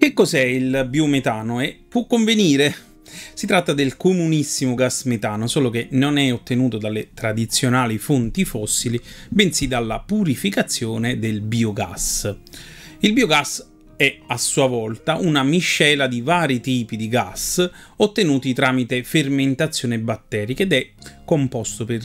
Che cos'è il biometano e può convenire? Si tratta del comunissimo gas metano, solo che non è ottenuto dalle tradizionali fonti fossili, bensì dalla purificazione del biogas. Il biogas è a sua volta una miscela di vari tipi di gas ottenuti tramite fermentazione batterica ed è composto per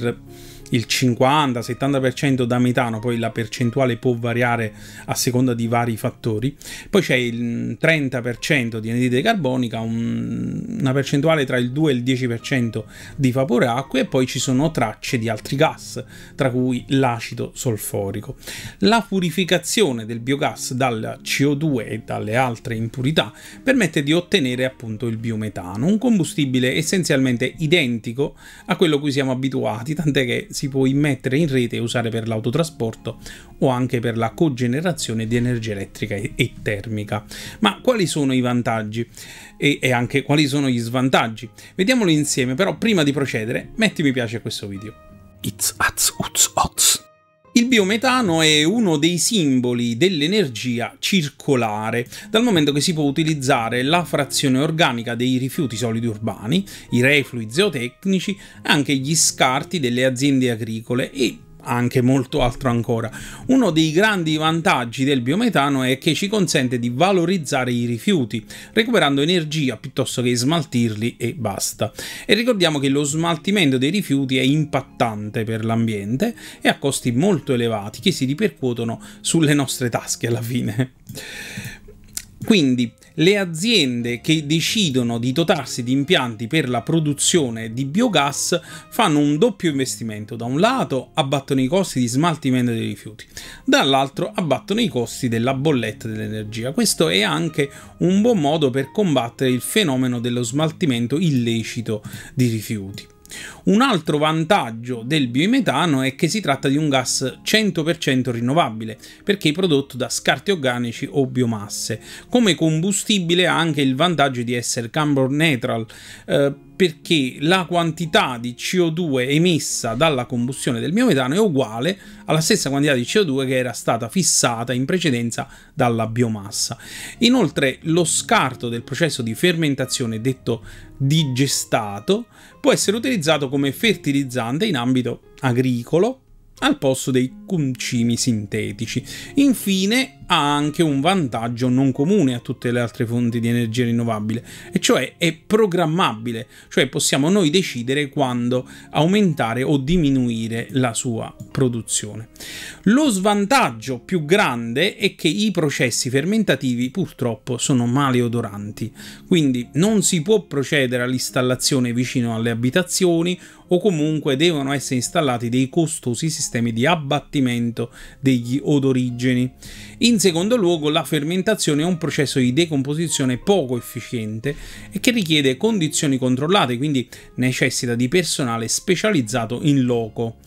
il 50-70% da metano, poi la percentuale può variare a seconda di vari fattori. Poi c'è il 30% mm, di anidride carbonica, un, una percentuale tra il 2 e il 10% di vapore acqua e poi ci sono tracce di altri gas, tra cui l'acido solforico. La purificazione del biogas dal CO2 e dalle altre impurità permette di ottenere appunto il biometano, un combustibile essenzialmente identico a quello a cui siamo abituati, tant'è che si può immettere in rete e usare per l'autotrasporto o anche per la cogenerazione di energia elettrica e, termica. Ma quali sono i vantaggi e, e anche quali sono gli svantaggi? Vediamolo insieme, però prima di procedere metti mi piace a questo video. It's, it's, it's, il biometano è uno dei simboli dell'energia circolare, dal momento che si può utilizzare la frazione organica dei rifiuti solidi urbani, i reflui zootecnici, anche gli scarti delle aziende agricole e anche molto altro ancora. Uno dei grandi vantaggi del biometano è che ci consente di valorizzare i rifiuti, recuperando energia piuttosto che smaltirli e basta. E ricordiamo che lo smaltimento dei rifiuti è impattante per l'ambiente e ha costi molto elevati che si ripercuotono sulle nostre tasche alla fine. Quindi le aziende che decidono di dotarsi di impianti per la produzione di biogas fanno un doppio investimento. Da un lato abbattono i costi di smaltimento dei rifiuti, dall'altro abbattono i costi della bolletta dell'energia. Questo è anche un buon modo per combattere il fenomeno dello smaltimento illecito di rifiuti. Un altro vantaggio del biometano è che si tratta di un gas 100% rinnovabile, perché prodotto da scarti organici o biomasse. Come combustibile ha anche il vantaggio di essere carbon neutral, eh, perché la quantità di CO2 emessa dalla combustione del biometano è uguale alla stessa quantità di CO2 che era stata fissata in precedenza dalla biomassa. Inoltre lo scarto del processo di fermentazione, detto digestato, può essere utilizzato come fertilizzante in ambito agricolo al posto dei concimi sintetici. Infine ha anche un vantaggio non comune a tutte le altre fonti di energia rinnovabile, e cioè è programmabile, cioè possiamo noi decidere quando aumentare o diminuire la sua produzione. Lo svantaggio più grande è che i processi fermentativi purtroppo sono maleodoranti, quindi non si può procedere all'installazione vicino alle abitazioni o comunque devono essere installati dei costosi sistemi di abbattimento degli odorigeni. In secondo luogo, la fermentazione è un processo di decomposizione poco efficiente e che richiede condizioni controllate, quindi necessita di personale specializzato in loco.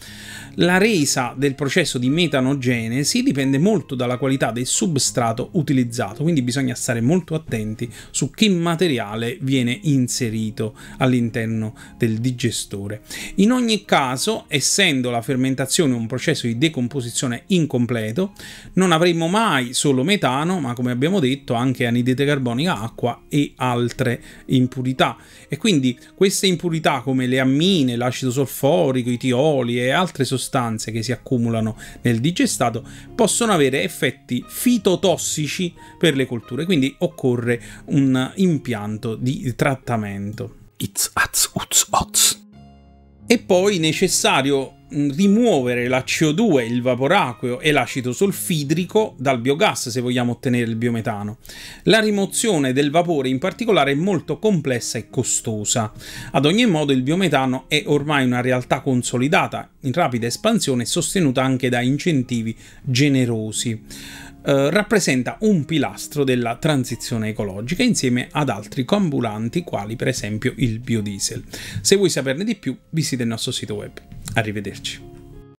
La resa del processo di metanogenesi dipende molto dalla qualità del substrato utilizzato, quindi bisogna stare molto attenti su che materiale viene inserito all'interno del digestore. In ogni caso, essendo la fermentazione un processo di decomposizione incompleto, non avremo mai solo metano, ma come abbiamo detto anche anidride carbonica, acqua e altre impurità. E quindi queste impurità come le ammine, l'acido solforico, i tioli e altre sostanze che si accumulano nel digestato possono avere effetti fitotossici per le colture, quindi occorre un impianto di trattamento. It's at e poi necessario Mm, rimuovere la CO2, il vaporacqueo e l'acido solfidrico dal biogas se vogliamo ottenere il biometano. La rimozione del vapore in particolare è molto complessa e costosa. Ad ogni modo il biometano è ormai una realtà consolidata, in rapida espansione e sostenuta anche da incentivi generosi. Eh, rappresenta un pilastro della transizione ecologica insieme ad altri coambulanti quali per esempio il biodiesel. Se vuoi saperne di più visita il nostro sito web. Arrivederci.